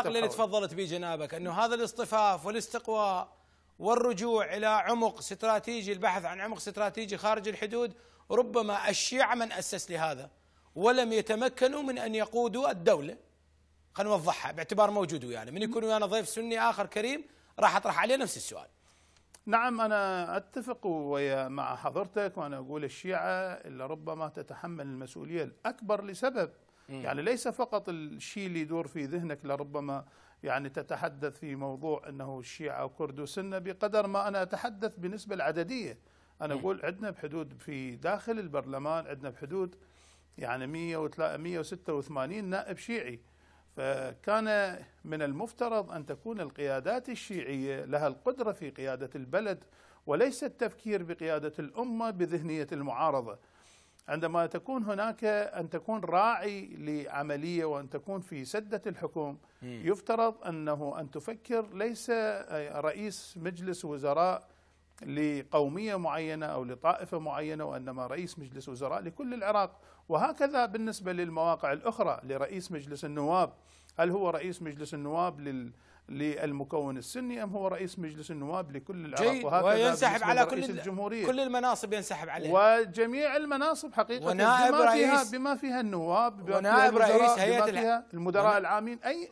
اللي تفضلت به جنابك انه هذا الاصطفاف والاستقواء والرجوع الى عمق استراتيجي البحث عن عمق استراتيجي خارج الحدود ربما الشيعه من اسس لهذا ولم يتمكنوا من ان يقودوا الدوله خلينا نوضحها باعتبار موجود يعني من يكون ويانا ضيف سني اخر كريم راح اطرح عليه نفس السؤال نعم أنا أتفق ويا مع حضرتك وأنا أقول الشيعة اللي ربما تتحمل المسؤولية الأكبر لسبب م. يعني ليس فقط الشيء اللي يدور في ذهنك لربما يعني تتحدث في موضوع أنه الشيعة وكرد وسنة بقدر ما أنا أتحدث بالنسبة العددية أنا أقول عندنا بحدود في داخل البرلمان عندنا بحدود يعني 186 نائب شيعي فكان من المفترض أن تكون القيادات الشيعية لها القدرة في قيادة البلد وليس التفكير بقيادة الأمة بذهنية المعارضة عندما تكون هناك أن تكون راعي لعملية وأن تكون في سدة الحكم يفترض أنه أن تفكر ليس آه، رئيس مجلس وزراء لقومية معينة أو لطائفة معينة وإنما رئيس مجلس وزراء لكل العراق وهكذا بالنسبة للمواقع الأخرى لرئيس مجلس النواب هل هو رئيس مجلس النواب لل للمكون السني ام هو رئيس مجلس النواب لكل العراق جيد وهكذا وينسحب على كل الجمهوريه كل المناصب ينسحب عليها وجميع المناصب حقيقه ونائب بما رئيس فيها بما فيها النواب بما ونائب فيها رئيس هيئه بما فيها المدراء العامين اي